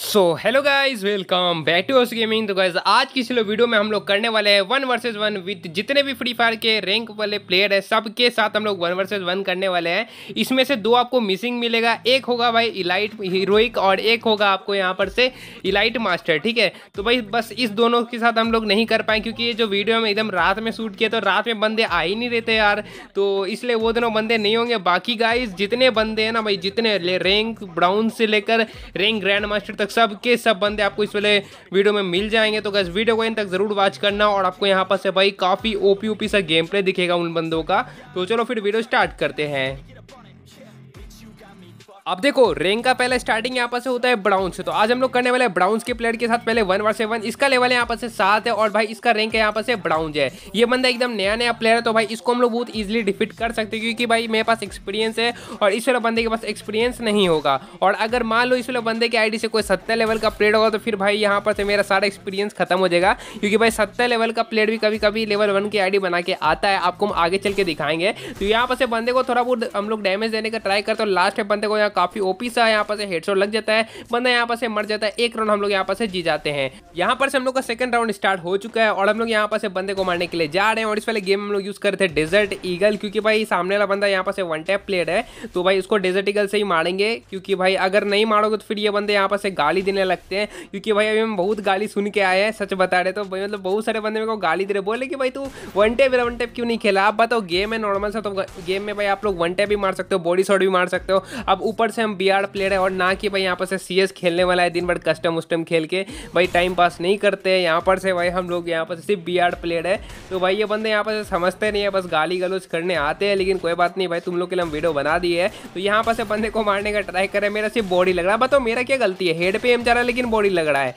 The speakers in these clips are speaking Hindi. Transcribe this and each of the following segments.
so hello guys welcome back to ours gaming तो गाइज आज की सिलो वीडियो में हम लोग करने वाले हैं वन वर्सेज वन विद जितने भी फ्री फायर के रैंक वाले प्लेयर हैं सबके साथ हम लोग वन वर्सेज वन करने वाले हैं इसमें से दो आपको मिसिंग मिलेगा एक होगा भाई इलाइट हीरोइक और एक होगा आपको यहाँ पर से इलाइट मास्टर ठीक है तो भाई बस इस दोनों के साथ हम लोग नहीं कर पाए क्योंकि ये जो वीडियो हमें एकदम रात में शूट किया तो रात में बंदे आ ही नहीं रहते यार तो इसलिए वो दोनों बंदे नहीं होंगे बाकी गाइज जितने बंदे हैं ना भाई जितने रैंक ब्राउन से लेकर रैंक ग्रैंड मास्टर तक तक सब के सब बंदे आपको इस वाले वीडियो में मिल जाएंगे तो गैस वीडियो को इन तक जरूर वॉच करना और आपको यहाँ पर से भाई काफ़ी ओपी ओपी सा गेम प्ले दिखेगा उन बंदों का तो चलो फिर वीडियो स्टार्ट करते हैं अब देखो रेंग का पहले स्टार्टिंग यहाँ पर से होता है ब्राउन से तो आज हम लोग करने वाले ब्राउन्स के प्लेयर के साथ पहले वन वर्ष वन इसका लेवल यहाँ पर से सात है और भाई इसका रैंक है यहाँ पर से ब्राउन है ये बंदा एकदम नया नया प्लेयर है तो भाई इसको हम लोग बहुत ईजिली डिफीट कर सकते हैं क्योंकि भाई मेरे पास एक्सपीरियंस है और इस वाले बंदे के पास एक्सपीरियंस नहीं होगा और अगर मान लो इस वाले बंदे की आई से कोई सत्तर लेवल का प्लेयर होगा तो फिर भाई यहाँ पर से मेरा सारा एक्सपीरियंस खत्म हो जाएगा क्योंकि भाई सत्तर लेवल का प्लेयर भी कभी कभी लेवल वन की आई बना के आता है आपको हम आगे चल के दिखाएंगे तो यहाँ पर से बंदे को थोड़ा बहुत हम लोग डैमेज देने का ट्राई करते हो लास्ट में बंदे को यहाँ काफी ओपी सा यहाँ पर से हेडशॉट लग जाता है बंदा यहाँ पर से मर जाता है एक राउंड हम लोग यहाँ पर से जी जाते हैं यहाँ पर से हम लोग का सेकंड राउंड स्टार्ट हो चुका है और हम लोग यहाँ पर से बंदे को मारने के लिए जा रहे हैं और इस वाले गेम हम लोग यूज कर रहे थे डेजर्ट ईगल क्योंकि भाई सामने वाला बंदा यहाँ पर से वन टैप प्लेयर है तो भाई उसको डेजर्ट ईगल से ही मारेंगे क्योंकि भाई अगर नहीं मारोगे तो फिर ये बंदे यहाँ पर से गाली देने लगते हैं क्योंकि भाई अभी हम बहुत गाली सुन के आए हैं सच बता रहे तो मतलब बहुत सारे बंदे मेरे को गाली दे रहे बोले कि भाई तू वन टैप वन टैप क्यों नहीं खेला आप बताओ गेम है नॉर्मल सा तो गेम में भाई आप लोग वन टैप भी मार सकते हो बॉडी शॉट भी मार सकते हो अब ऊपर ऊपर से हम बी आर प्लेयर है और ना कि भाई यहाँ पर से सी खेलने वाला है दिन भर कस्टम उस्टम खेल के भाई टाइम पास नहीं करते हैं यहाँ पर से भाई हम लोग यहाँ पर सिर्फ बी आर प्लेयर है तो भाई ये बंदे यहाँ पर से समझते नहीं है बस गाली गलोज करने आते हैं लेकिन कोई बात नहीं भाई तुम लोग के लिए हम वीडियो बना दिए है तो यहाँ पर से बंदे को मारने का ट्राई करें मेरा सिर्फ बॉडी लग रहा है बताओ मेरा क्या गलती है हेड पे एम जा रहा है लेकिन बॉडी लग रहा है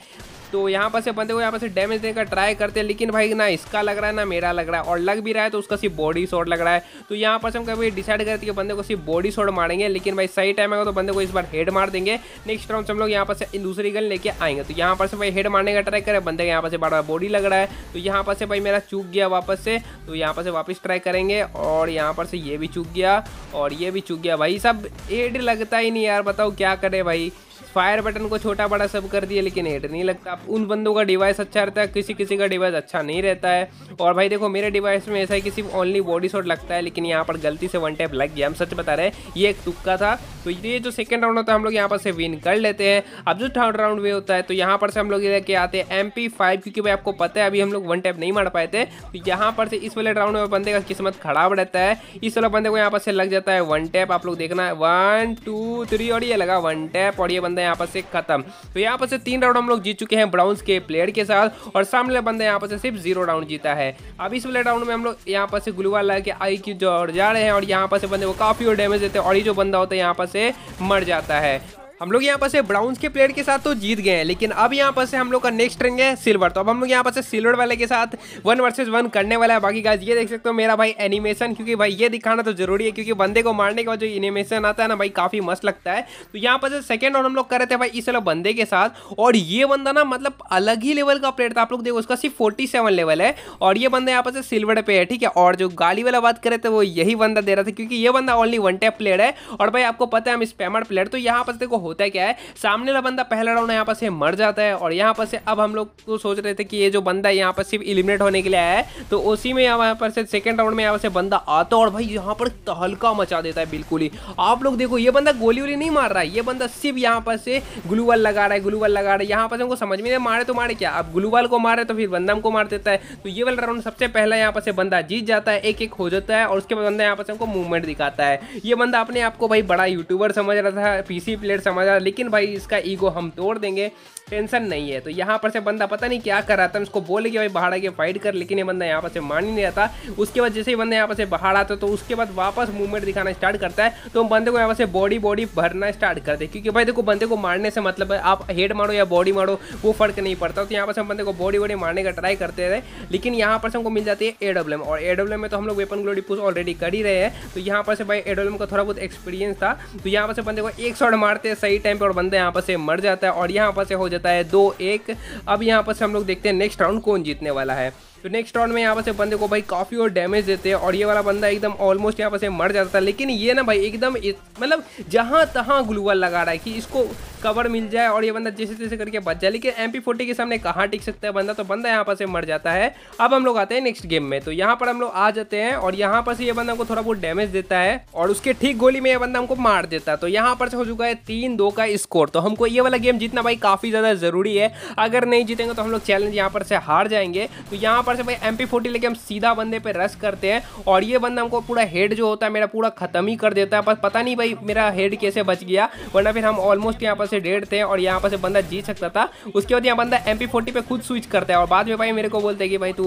तो यहाँ पर से बंदे को यहाँ पर से डैमेज देने का ट्राई करते हैं लेकिन भाई ना इसका लग रहा है ना मेरा लग रहा है और लग भी रहा है तो उसका सिर्फ बॉडी शॉट लग रहा है तो यहाँ पर से हम कभी डिसाइड करते कि बंदे को सिर्फ बॉडी शॉट मारेंगे लेकिन भाई सही टाइम आएगा तो बंदे को इस बार हेड मार देंगे नेक्स्ट राउंड हम लोग यहाँ पर से दूसरी गन लेके आएंगे तो यहाँ पर से भाई हेड मारने का ट्राई करें बंदे का यहाँ पर से बार बार बॉडी लग रहा है तो यहाँ पर से भाई मेरा चूक गया वापस से तो यहाँ पर से वापस ट्राई करेंगे और यहाँ पर से ये भी चूक गया और ये भी चूक गया भाई सब हेड लगता ही नहीं यार बताओ क्या करे भाई फायर बटन को छोटा बड़ा सब कर दिया लेकिन हेड नहीं लगता उन बंदों का डिवाइस अच्छा रहता है किसी किसी का डिवाइस अच्छा नहीं रहता है और भाई देखो मेरे डिवाइस में ऐसा है कि सिर्फ ओनली बॉडी शॉट लगता है लेकिन यहाँ पर गलती से वन टैप लग गया हम सच बता रहे हैं ये एक टुक्का था तो ये जो सेकेंड राउंड होता है हम लोग यहाँ पर से विन कर लेते हैं अब जो थर्ड राउंड में होता है तो यहाँ पर से हम लोग लेके आते हैं एम पी क्योंकि भाई आपको पता है अभी हम लोग वन टैप नहीं मार पाए थे तो यहाँ पर से इस वाले राउंड में बंदे का किस्मत खराब रहता है इस वाले बंदे को यहाँ पर से लग जाता है वन टैप आप लोग देखना है वन टू थ्री और ये लगा वन टैप और ये बंदा यहाँ पर से खत्म तो यहाँ पर से तीन राउंड हम लोग जीत चुके हैं ब्राउन्स के प्लेयर के साथ और सामने बंदा यहाँ पर से सिर्फ जीरो राउंड जीता है अब इस वाले राउंड में हम लोग यहाँ पर से गुलवा लगा के आई की जो जा रहे हैं और यहाँ पर से बंदे वो काफी डैमेज देते हैं और ये जो बंदा होता है यहाँ पर से मर जाता है हम लोग यहाँ पर से ब्राउन्स के प्लेयर के साथ तो जीत गए हैं लेकिन अब यहाँ पर से हम लोग का नेक्स्ट रंग है सिल्वर तो अब हम लोग यहाँ पर से सिल्वर वाले के साथ वन वर्सेज वन करने वाला है बाकी गाइज ये देख सकते हो मेरा भाई एनिमेशन क्योंकि भाई ये दिखाना तो जरूरी है क्योंकि बंदे को मारने के बाद जो एनिमेशन आता है ना भाई काफी मस्त लगता है तो यहाँ पर से सेकेंड राउंड हम लोग कर रहे थे भाई इस बंदे के साथ और ये बंदा ना मतलब अलग ही लेवल का प्लेयर था आप लोग देखो उसका सिर्फ फोर्टी लेवल है और ये बंदा यहाँ पर से सिल्वर पे है ठीक है और जो गाली वाला बात करे थे वो यही बंदा दे रहा था क्योंकि ये बंदा ओनली वन टैप प्लेयर है और भाई आपको पता है हम स्पैमर प्लेयर तो यहाँ पर देखो होता है क्या है सामने वाला बंदा पहला राउंड यहाँ पर से मर जाता है और यहाँ पर से अब हम लोग तो सोच रहे थे कि ये जो बंदा है यहाँ पर सिर्फ इलिमिनेट होने के लिए आया है तो उसी में यहाँ पर से सेकेंड राउंड में यहाँ पर से बंदा आता और भाई यहाँ पर तहलका मचा देता है बिल्कुल ही आप लोग देखो ये बंदा गोली वोली नहीं मार रहा है ये बंदा सिर्फ यहाँ पर से ग्लूवल लगा रहा है ग्लूवल लगा रहा है यहाँ पर से हमको समझ में नहीं मारे तो मारे क्या अब ग्लूवल को मारे तो फिर बंदा हमको मार देता है तो ये वाला राउंड सबसे पहला यहाँ पर से बंदा जीत जाता है एक एक हो जाता है और उसके बाद बंदा यहाँ पर से हमको मूवमेंट दिखाता है ये बंदा अपने आपको भाई बड़ा यूट्यूबर समझ रहा था पीसी प्लेयर समझ मज़ा लेकिन भाई इसका ईगो हम तोड़ देंगे टेंशन नहीं है तो यहाँ पर से बंदा पता नहीं क्या कर रहा था उसको बोले कि भाई बाहर आके फाइट कर लेकिन ये बंदा यहाँ पर से मान ही नहीं आता उसके बाद जैसे ही बंदा यहाँ पर से बाहर आता तो उसके बाद वापस मूवमेंट दिखाना स्टार्ट करता है तो बंदे को यहाँ पर से बॉडी बॉडी भरना स्टार्ट करते क्योंकि भाई देखो बंदे को मारने से मतलब आप हेड मारो या बॉडी मारो वो फर्क नहीं पड़ता तो यहाँ पर से हम बंदे को बॉडी बॉडी मारने का ट्राई करते रहे लेकिन यहाँ पर से हमको मिल जाती है ए और ए में तो हम लोग वेपन ग्लोडी पुश ऑलरेडी कर ही रहे हैं तो यहाँ पर से भाई ए का थोड़ा बहुत एक्सपीरियंस था तो यहाँ पर से बंदे को एक शॉट मारते हैं सही टाइम पर और बंदा यहाँ पर से मर जाता है और यहाँ पर से हो जाता जाता है दो एक अब यहाँ पर से हम लोग देखते हैं नेक्स्ट राउंड कौन जीतने वाला है तो नेक्स्ट राउंड में यहाँ पर से बंदे को भाई काफ़ी और डैमेज देते हैं और ये वाला बंदा एकदम ऑलमोस्ट यहाँ पर से मर जाता है लेकिन ये ना भाई एकदम मतलब जहाँ तहाँ ग्लूवल लगा रहा है कि इसको कवर मिल जाए और ये बंदा जैसे तैसे करके बच जाए लेकिन एम के सामने कहाँ टिक सकता है बंदा तो बंदा यहाँ पर से मर जाता है अब हम लोग आते हैं नेक्स्ट गेम में तो यहाँ पर हम लोग आ जाते हैं और यहाँ पर से ये बंदा हमको थोड़ा बहुत डैमेज देता है और उसके ठीक गोली में यह बंदा हमको मार देता है तो यहाँ पर से हो चुका है तीन दो का स्कोर तो हमको ये वाला गेम जीतना भाई काफ़ी ज़्यादा ज़रूरी है अगर नहीं जीतेंगे तो हम लोग चैलेंज यहाँ पर से हार जाएंगे तो यहाँ पर से भाई एम पी लेके हम सीधा बंदे पर रश करते हैं और ये बंदा हमको पूरा हेड जो होता है मेरा पूरा खत्म ही कर देता है बस पता नहीं भाई मेरा हेड कैसे बच गया वरना फिर हम ऑलमोस्ट यहाँ पर से डेढ़ थे और यहाँ पर से बंदा जीत सकता था उसके बाद यहाँ बंदा एम पी पे खुद स्विच करता है और बाद में भाई मेरे को बोलते हैं कि भाई तू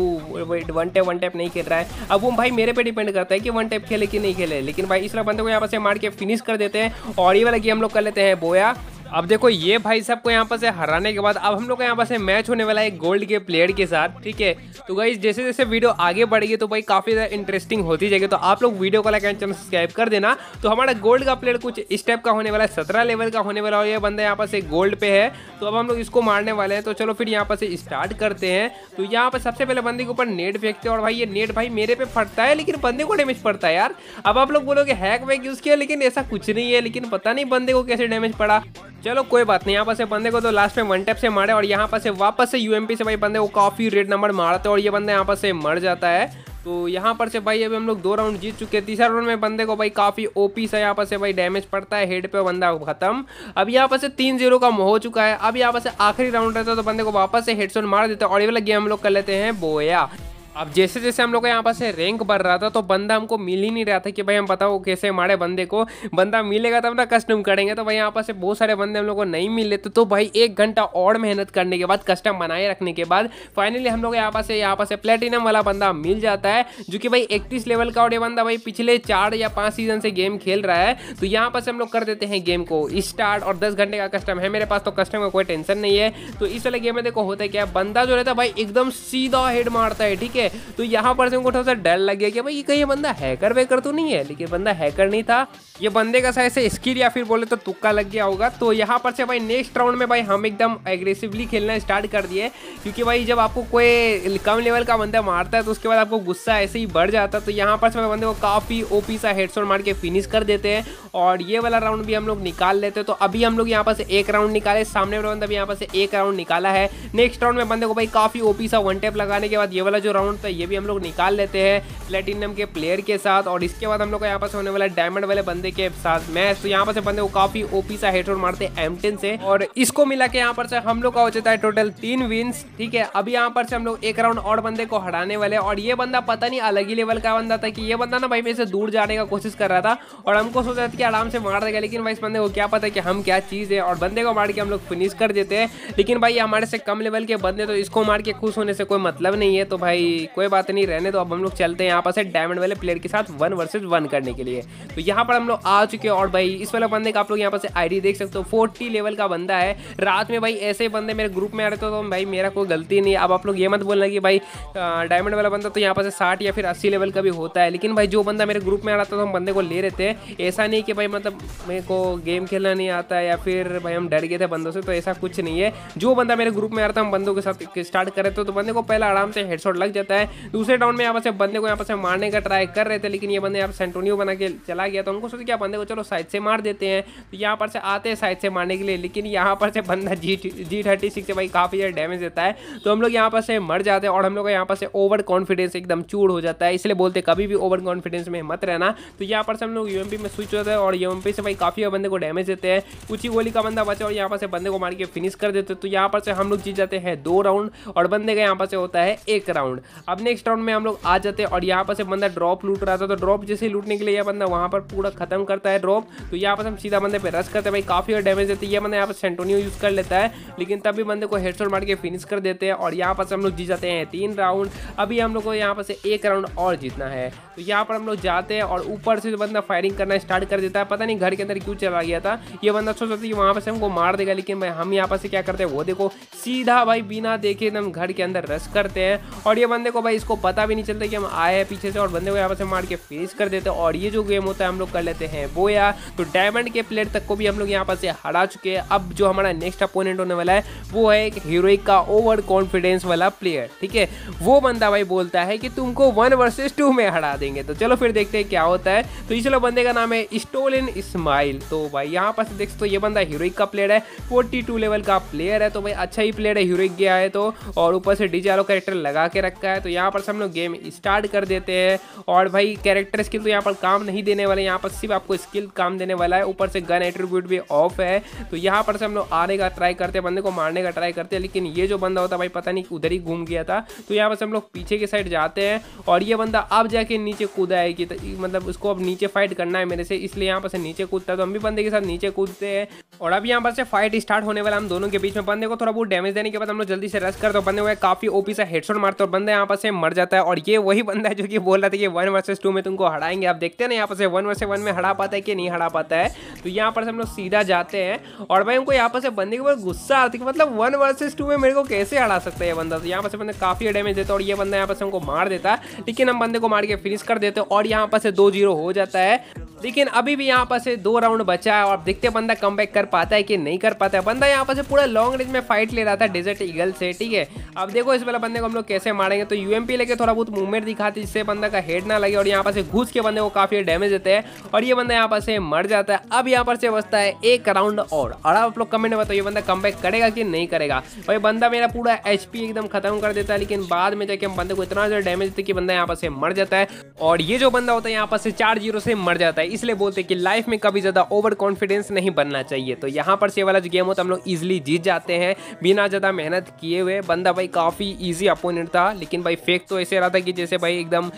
वन टैप वन टैप नहीं खेल रहा है अब वो भाई मेरे पे डिपेंड करता है कि वन टैप खेले कि नहीं खेले लेकिन भाई इस बंदे को यहाँ पर से मार के फिनिश कर देते हैं और ये वाला गेम हम लोग कर लेते हैं बोया अब देखो ये भाई साहब को यहाँ पर से हराने के बाद अब हम लोग का यहाँ पर से मैच होने वाला है गोल्ड के प्लेयर के साथ ठीक है तो गाइज जैसे जैसे वीडियो आगे बढ़ेगी तो भाई काफ़ी ज़्यादा इंटरेस्टिंग होती जाएगी तो आप लोग वीडियो को लाइक एंड चैनल सब्सक्राइब कर देना तो हमारा गोल्ड का प्लेयर कुछ इस टाइप का होने वाला है सत्रह लेवल का होने वाला और ये बंदा यहाँ पर से गोल्ड पे है तो अब हम लोग इसको मारने वाले हैं तो चलो फिर यहाँ पर से स्टार्ट करते हैं तो यहाँ पर सबसे पहले बंदे के ऊपर नेट फेंकते और भाई ये नेट भाई मेरे पे फटता है लेकिन बंदे को डैमेज पड़ता है यार अब आप लोग बोलोगे हैक वैक यूज़ किया लेकिन ऐसा कुछ नहीं है लेकिन पता नहीं बंदे को कैसे डैमेज पड़ा चलो कोई बात नहीं यहाँ पर से बंदे को तो लास्ट में वन टैप से मारे और यहाँ पर से वापस से यूएमपी से भाई बंदे को काफ़ी रेड नंबर मारते और ये बंदा यहाँ पर से मर जाता है तो यहाँ पर से भाई अभी हम लोग दो राउंड जीत चुके हैं तीसरा राउंड में बंदे को भाई काफ़ी ओपी सा यहाँ पर से भाई डैमेज पड़ता है हेड पे बंदा खत्म अब यहाँ पर से तीन जीरो का हो चुका है अब यहाँ पर से आखिरी राउंड रहता है तो बंदे को वापस से हेडसोन मार देते हैं और ये वाला गेम हम लोग कर लेते हैं बोया अब जैसे जैसे हम लोग यहाँ पास रैंक बढ़ रहा था तो बंदा हमको मिल ही नहीं रहा था कि भाई हम बताओ कैसे हमारे बंदे को बंदा मिलेगा तब ना कस्टम करेंगे तो भाई यहाँ पास से बहुत सारे बंदे हम लोग को नहीं मिल लेते तो भाई एक घंटा और मेहनत करने के बाद कस्टम बनाए रखने के बाद फाइनली हम लोग यहाँ पास यहाँ पास से प्लेटिनम वाला बंदा मिल जाता है जो कि भाई इकतीस लेवल का और ये बंदा भाई पिछले चार या पाँच सीजन से गेम खेल रहा है तो यहाँ पर से हम लोग कर देते हैं गेम को स्टार्ट और दस घंटे का कस्टम है मेरे पास तो कस्टम का कोई टेंशन नहीं है तो इस वाले गेम में देखो होता है क्या बंदा जो रहता है भाई एकदम सीधा हेड मारता है ठीक है है तो यहाँ पर से उनको थोड़ा सा डर लग गया कि भाई ये कहीं बंदा हैकर वेकर तो नहीं है लेकिन बंदा हैकर नहीं था ये बंदे का शायद स्किल या फिर बोले तो तुक्का लग गया होगा तो यहाँ पर से भाई नेक्स्ट राउंड में भाई हम एकदम एग्रेसिवली खेलना स्टार्ट कर दिए क्योंकि भाई जब आपको कोई कम लेवल का बंदा मारता है तो उसके बाद आपको गुस्सा ऐसे ही बढ़ जाता है तो यहाँ पर से भाई बंदे को काफ़ी ओपी सा हेडशॉट मार के फिनिश कर देते हैं और ये वाला राउंड भी हम लोग निकाल लेते हैं तो अभी हम लोग यहाँ पर एक राउंड निकाले सामने वाला बंदा भी यहाँ पर एक राउंड निकाला है नेक्स्ट राउंड में बंदे को भाई काफ़ी ओपी सा वन टैप लगाने के बाद ये वाला जो राउंड अमाउंट तो ये भी हम लोग निकाल लेते हैं प्लेटिनम के प्लेयर के साथ और इसके बाद हम लोग का यहाँ पास होने वाला डायमंड वाले बंदे के साथ मैच तो यहाँ पास बंदे को काफी ओपी सा हेडशॉट मारते हैं एम से और इसको मिला के यहाँ पर से हम लोग का हो जाता है टोटल तीन विन्स ठीक है अभी यहाँ पर से हम लोग एक राउंड और बंदे को हराने वाले और ये बंदा पता नहीं अलग ही लेवल का बंदा था कि ये बंदा ना भाई मेरे से दूर जाने का कोशिश कर रहा था और हमको सोच रहा था कि आराम से मार देगा लेकिन भाई इस बंदे को क्या पता कि हम क्या चीज़ है और बंदे को मार के हम लोग फिनिश कर देते हैं लेकिन भाई हमारे से कम लेवल के बंदे तो इसको मार के खुश होने से कोई मतलब नहीं है तो भाई भाई कोई बात नहीं रहने तो अब हम लोग चलते हैं यहाँ पर से डायमंड वाले प्लेयर के साथ वन वर्सेज वन करने के लिए तो यहाँ पर हम लोग आ चुके हैं और भाई इस वाले बंदे का आप लोग यहाँ पर से आईडी देख सकते हो फोर्टी लेवल का बंदा है रात में भाई ऐसे बंदे मेरे ग्रुप में आ रहे थे तो भाई मेरा कोई गलती नहीं अब आप लोग ये मत बोलना कि भाई डायमंड वाला बंदा तो यहाँ पर से साठ या फिर अस्सी लेवल का भी होता है लेकिन भाई जो बंदा मेरे ग्रुप में आ रहा था तो हम बंदे को ले रहे थे ऐसा नहीं कि भाई मतलब मेरे को गेम खेलना नहीं आता या फिर भाई हम डर गए थे बंदों से तो ऐसा कुछ नहीं है जो बंदा मेरे ग्रुप में आ रहा था हम बंदों के साथ स्टार्ट करे रहे थे तो बंदे को पहले आराम से हेडसॉट लग जाता देता है दूसरे डाउन में यहाँ पर बंदे को यहाँ पर मारने का ट्राई कर रहे थे लेकिन ये बंदे यहाँ पर सेंटोनियो बना के चला गया तो हमको सोचा क्या बंदे को चलो साइड से मार देते हैं तो यहाँ पर से आते हैं साइड से मारने के लिए लेकिन यहाँ पर से बंदा जी जी थर्टी सिक्स से भाई काफ़ी ज़्यादा डैमेज देता है तो हम लोग यहाँ पर से मर जाते हैं और हम लोग यहाँ पर से ओवर कॉन्फिडेंस एकदम चूड़ हो जाता है इसलिए बोलते कभी भी ओवर कॉन्फिडेंस में मत रहना तो यहाँ पर से हम लोग यू में स्विच होता है और यू से भाई काफ़ी बंदे को डैमेज देते हैं कुछ ही गोली का बंदा बचा और यहाँ पर से बंदे को मार के फिनिश कर देते हैं तो यहाँ पर से हम लोग जीत जाते हैं दो राउंड और बंदे का यहाँ पर से होता है एक राउंड अब नेक्स्ट राउंड में हम लोग आ जाते हैं और यहाँ पर से बंदा ड्रॉप लूट रहा था तो ड्रॉप जैसे लूटने के लिए यह बंदा वहाँ पर पूरा खत्म करता है ड्रॉप तो यहाँ पर हम सीधा बंदे पे रश करते हैं भाई काफ़ी डैमेज देते हैं यह बंदा यहाँ पर सेंटोनियो यूज़ कर लेता है लेकिन तभी बंदे को हेडशॉट मार के फिनिश कर देते हैं और यहाँ पर से हम लोग जीत जाते हैं तीन राउंड अभी हम लोग को यहाँ पर से एक राउंड और जीतना है तो यहाँ पर हम लोग जाते हैं और ऊपर से बंदा फायरिंग करना स्टार्ट कर देता है पता नहीं घर के अंदर क्यों चला गया था ये बंदा सोचता था कि वहाँ पर से हमको मार देगा लेकिन भाई हम यहाँ पर से क्या करते हैं वो देखो सीधा भाई बिना देखे एकदम घर के अंदर रश करते हैं और ये बंदा बंदे को भाई इसको पता भी नहीं चलता कि हम आए हैं पीछे से और बंदे को यहाँ से मार के फिनिश कर देते हैं और ये जो गेम होता है हम लोग कर लेते हैं वो या तो डायमंड के प्लेयर तक को भी हम लोग यहाँ पर से हरा चुके हैं अब जो हमारा नेक्स्ट अपोनेंट होने वाला है वो है एक हीरोइक का ओवर कॉन्फिडेंस वाला प्लेयर ठीक है वो बंदा भाई बोलता है कि तुमको वन वर्सेज टू में हरा देंगे तो चलो फिर देखते हैं क्या होता है तो इसलिए बंदे का नाम है स्टोलन स्माइल तो भाई यहाँ पर देख सकते ये बंदा हीरोइक का प्लेयर है फोर्टी लेवल का प्लेयर है तो भाई अच्छा ही प्लेयर है हीरोइक गया है तो और ऊपर से डीजे वालों कैरेक्टर लगा के रखा है है तो यहाँ पर से हम लोग गेम स्टार्ट कर देते हैं और भाई कैरेक्टर स्किल तो यहाँ पर काम नहीं देने वाले यहाँ पर सिर्फ आपको स्किल काम देने वाला है ऊपर से गन एट्रीब्यूट भी ऑफ है तो यहाँ पर से हम लोग आने का ट्राई करते हैं बंदे को मारने का ट्राई करते हैं लेकिन ये जो बंदा होता भाई पता नहीं उधर ही घूम गया था तो यहाँ पर से हम लोग पीछे की साइड जाते हैं और ये बंदा अब जाके नीचे कूदा है कि मतलब उसको अब नीचे फाइट करना है मेरे से इसलिए यहाँ पर से नीचे कूदता है तो हम भी बंदे के साथ नीचे कूदते हैं और अब यहाँ पर से फाइट स्टार्ट होने वाला हम दोनों के बीच में बंदे को थोड़ा बहुत डैमेज देने के बाद हम लोग जल्दी से रश करते हैं बंदे हुए काफी ओपी सा हेडशॉट मारते हैं और बंदे यहाँ यहाँ पर से मर जाता है और ये वही बंदा है जो कि बोल रहा था कि वन वर्सेज टू में तुमको हराएंगे आप देखते हैं ना यहाँ पर से वन वर्सेज वन में हरा पाता है कि नहीं हरा पाता है तो यहाँ पर से हम लोग सीधा जाते हैं और भाई हमको यहाँ पर से बंदे के ऊपर गुस्सा आता है मतलब वन वर्सेज टू में मेरे को कैसे हरा सकता है ये बंदा तो यहाँ पर से बंदा काफ़ी डैमेज देता है और ये बंदा यहाँ पर से हमको मार देता है लेकिन हम बंदे को मार के फिनिश कर देते हैं और यहाँ पर से दो जीरो हो जाता है लेकिन अभी भी यहाँ पर से दो राउंड बचा है और देखते हैं बंदा कम कर पाता है कि नहीं कर पाता है बंदा यहाँ पर से पूरा लॉन्ग रेंज में फाइट ले रहा था डेजर्ट ईगल से ठीक है अब देखो इस वाला बंदे को हम लोग कैसे मारेंगे तो तो यूएमपी लेके थोड़ा बहुत मूवमेंट दिखाते जिससे बंदा का हेड ना लगे और यहाँ पर से घुस के बंदे को काफी डैमेज देते हैं और ये बंदा यहाँ पर से मर जाता है अब यहाँ पर से बचता है एक राउंड और और आप लोग कमेंट में बताओ ये बंदा कम करेगा कि नहीं करेगा भाई बंदा मेरा पूरा एच एकदम खत्म कर देता है लेकिन बाद में जाके बंदे को इतना ज्यादा डैमेज देते कि बंदा यहाँ पर से मर जाता है और ये जो बंदा होता है यहाँ पर से चार जीरो से मर जाता है इसलिए बोलते हैं कि लाइफ में कभी ज़्यादा ओवर कॉन्फिडेंस नहीं बनना चाहिए तो यहाँ पर से वाला जो गेम होता है हम लोग इजिली जीत जाते हैं बिना ज़्यादा मेहनत किए हुए बंदा भाई काफ़ी इजी अपोनेंट था लेकिन भाई फेक तो ऐसे रहा था कि जैसे भाई एकदम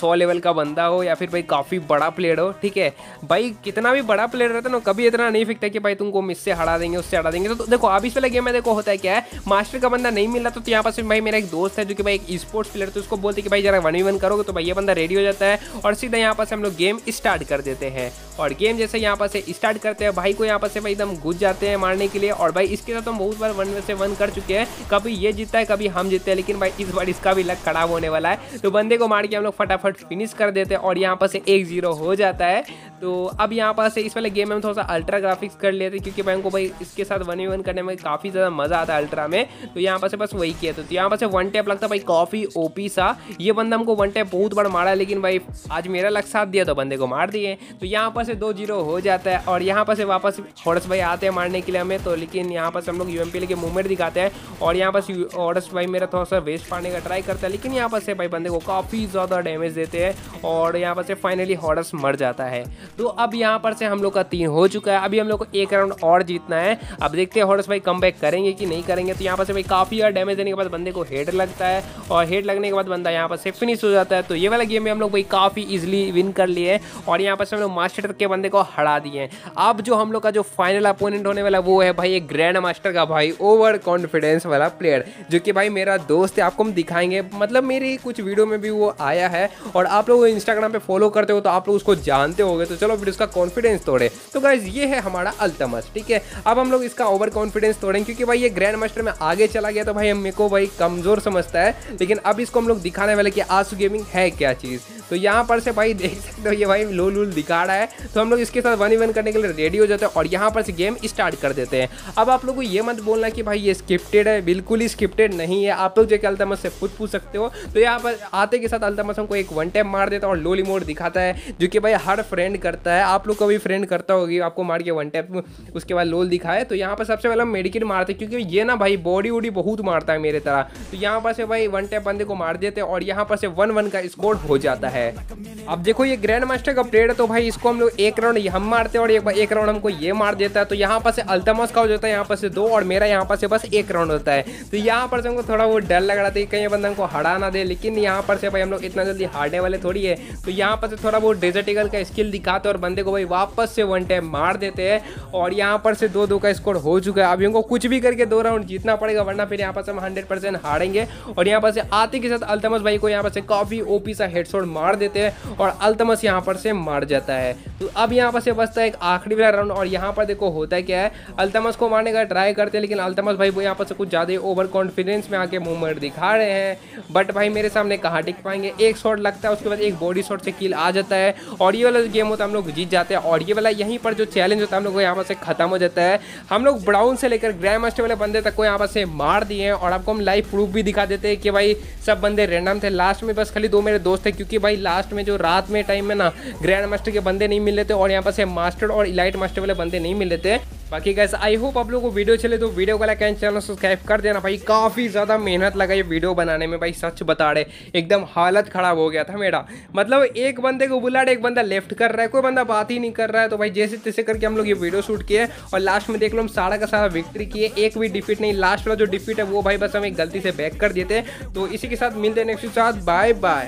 सौ लेवल का बंदा हो या फिर भाई काफ़ी बड़ा प्लेयर हो ठीक है भाई कितना भी बड़ा प्लेयर रहता है ना कभी इतना नहीं फेंकता कि भाई तुमको इससे हड़ा देंगे उससे हड़ा देंगे तो देखो अभी इस वाला गेम में देखो होता है क्या है मास्टर का बंदा नहीं मिला तो, तो यहाँ पास भाई मेरा एक दोस्त है जो कि भाई एक स्पोर्ट्स प्लेयर तो उसको बोलते कि भाई जरा वन वी वन करोगे तो भाई ये बंदा रेडी हो जाता है और सीधा यहाँ पास हम लोग गेम स्टार्ट कर देते हैं और गेम जैसे यहाँ पास स्टार्ट करते हैं भाई को यहाँ पास से भाई एकदम घुस जाते हैं मारने के लिए और भाई इसके साथ हम बहुत बार वन वे से वन कर चुके हैं कभी ये जीतता है कभी हम जीतते हैं लेकिन भाई इस बार इसका भी लग खराब होने वाला है तो बंदे को मार के हम लोग फटाफट फिनिश कर देते हैं और यहाँ पर से एक जीरो हो जाता है तो अब यहाँ पर से इस वाले गेम में थोड़ा सा अल्ट्रा ग्राफिक्स कर लेते क्योंकि मैं को भाई इसके साथ वन वन करने में काफ़ी ज़्यादा मज़ा आता है अल्ट्रा में तो यहाँ पर से बस वही किया था तो यहाँ पर से वन टैप लगता भाई काफ़ी ओपी सा ये बंदा हमको वन टैप बहुत बड़ा मारा लेकिन भाई आज मेरा लग साथ दिया तो बंदे को मार दिए तो यहाँ पर से दो जीरो हो जाता है और यहाँ पर से वापस हॉर्स भाई आते हैं मारने के लिए हमें तो लेकिन यहाँ पर से हम लोग यू लेके मूवमेंट दिखाते हैं और यहाँ पर हॉर्स भाई मेरा थोड़ा सा वेस्ट पाने का ट्राई कर करता है लेकिन यहाँ पर से भाई बंदे को काफ़ी ज़्यादा डैमेज देते हैं और यहाँ पर से फाइनली हॉर्डस मर जाता है तो अब यहाँ पर से हम लोग का तीन हो चुका है अभी हम लोग को एक राउंड और जीतना है अब देखते हैं हॉर्डस भाई कम करेंगे कि नहीं करेंगे तो यहाँ पर से भाई काफ़ी ज़्यादा डैमेज देने के बाद बंदे को हेड लगता है और हेड लगने के बाद बंदा यहाँ पर से फिनिश हो जाता है तो ये वाला गेम में हम लोग भाई काफ़ी ईजिली विन कर लिए और यहाँ पर से हम लोग मास्टर के बंदे को हरा दिए हैं अब जो हम लोग का जो फाइनल अपोनेंट होने वाला वो है भाई एक ग्रैंड मास्टर का भाई ओवर कॉन्फिडेंस वाला प्लेयर जो कि भाई मेरा दोस्त है आपको हम दिखाएंगे जाएंगे मतलब मेरी कुछ वीडियो में भी वो आया है और आप लोग इंस्टाग्राम पर फॉलो करते हो तो आप लोग उसको जानते हो तो चलो फिर उसका कॉन्फिडेंस तोड़े तो गाइज ये है हमारा अल्तमस ठीक है अब हम लोग इसका ओवर कॉन्फिडेंस तोड़ेंगे क्योंकि भाई ये ग्रैंड मास्टर में आगे चला गया तो भाई मेरे को भाई कमज़ोर समझता है लेकिन अब इसको हम लोग दिखाने वाले कि आसू गेमिंग है क्या चीज़ तो यहाँ पर से भाई देख सकते हो ये भाई लूल वूल दिखा रहा है तो हम लोग इसके साथ वन वन करने के लिए रेडी हो जाते हैं और यहाँ पर से गेम स्टार्ट कर देते हैं अब आप लोग को ये मत बोलना कि भाई ये स्क्रिप्टेड है बिल्कुल ही स्क्रिप्टेड नहीं है आप लोग जो कि अल्तमस से खुद पूछ सकते हो तो यहाँ पर आते के साथ अल्तमस हमको एक वन टैप मार देता है और लोल मोड दिखाता है जो कि भाई हर फ्रेंड करता है आप लोग का भी फ्रेंड करता होगी आपको मार के वन टैप उसके बाद लोल दिखाए तो यहाँ पर सबसे पहले हम मेडिकेट मारते हैं क्योंकि ये ना भाई बॉडी वोडी बहुत मारता है मेरे तरह तो यहाँ पर से भाई वन टैप बंदे को मार देते हैं और यहाँ पर से वन वन का स्कोर हो जाता है है अब देखो ये ग्रैंड मास्टर का प्लेयर है तो भाई इसको हम लोग एक राउंड हम मारते हैं और एक एक राउंड हमको ये मार देता है तो यहाँ पास से अल्तमस का हो जाता है यहाँ पास दो और मेरा यहाँ पास बस एक राउंड होता है तो यहाँ पर से हमको थोड़ा वो डर लग रहा था कहीं बंदा हमको हरा ना दे लेकिन यहाँ पर से भाई हम लोग इतना जल्दी हारने वाले थोड़ी है तो यहाँ पर से थोड़ा वो डेजर्टिकल का स्किल दिखाते और बंदे को भाई वापस से वन टाइम मार देते हैं और यहाँ पर से दो दो का स्कोर हो चुका है अभी हमको कुछ भी करके दो राउंड जीतना पड़ेगा वरना फिर यहाँ पर हम हंड्रेड हारेंगे और यहाँ पर से आते के साथ अल्तमस भाई को यहाँ पर से काफ़ी ओपी सा हेडसोड मार मार देते हैं और अल्तमस यहाँ पर से मार जाता है तो अब यहाँ पर से बचता है एक आखिरी वाला राउंड और यहाँ पर देखो होता है क्या है अल्तमस को मारने का ट्राई करते हैं लेकिन अल्तमस भाई वो यहाँ पर से कुछ ज़्यादा ओवर कॉन्फिडेंस में आके मूवमेंट दिखा रहे हैं बट भाई मेरे सामने कहाँ टिक पाएंगे एक शॉट लगता है उसके बाद एक बॉडी शॉट से किल आ जाता है और ये वाला गेम होता है हम लोग जीत जाते हैं और ये वाला यहीं पर जो चैलेंज होता है हम लोग यहाँ पर से खत्म हो जाता है हम लोग ब्राउन से लेकर ग्रैम मास्टर वाले बंदे तक को यहाँ पर से मार दिए हैं और आपको हम लाइव प्रूफ भी दिखा देते हैं कि भाई सब बंदे रेंडम थे लास्ट में बस खाली दो मेरे दोस्त थे क्योंकि भाई भाई लास्ट में जो रात में टाइम में ना ग्रैंड मास्टर के बंदे नहीं मिल रहे थे और यहाँ पास मास्टर और इलाइट मास्टर वाले बंदे नहीं मिल रहे थे बाकी गैस आई होप आप लोगों को वीडियो चले तो वीडियो को लाइक एंड चैनल सब्सक्राइब कर देना भाई काफ़ी ज़्यादा मेहनत लगा ये वीडियो बनाने में भाई सच बता रहे एकदम हालत ख़राब हो गया था मेरा मतलब एक बंदे को बुला एक बंदा लेफ्ट कर रहा है कोई बंदा बात ही नहीं कर रहा है तो भाई जैसे तैसे करके हम लोग ये वीडियो शूट किए और लास्ट में देख लो हम सारा का सारा विक्ट्री किए एक भी डिफीट नहीं लास्ट वाला जो डिफीट है वो भाई बस हम एक गलती से बैक कर देते तो इसी के साथ मिलते नेक्स्ट के साथ बाय बाय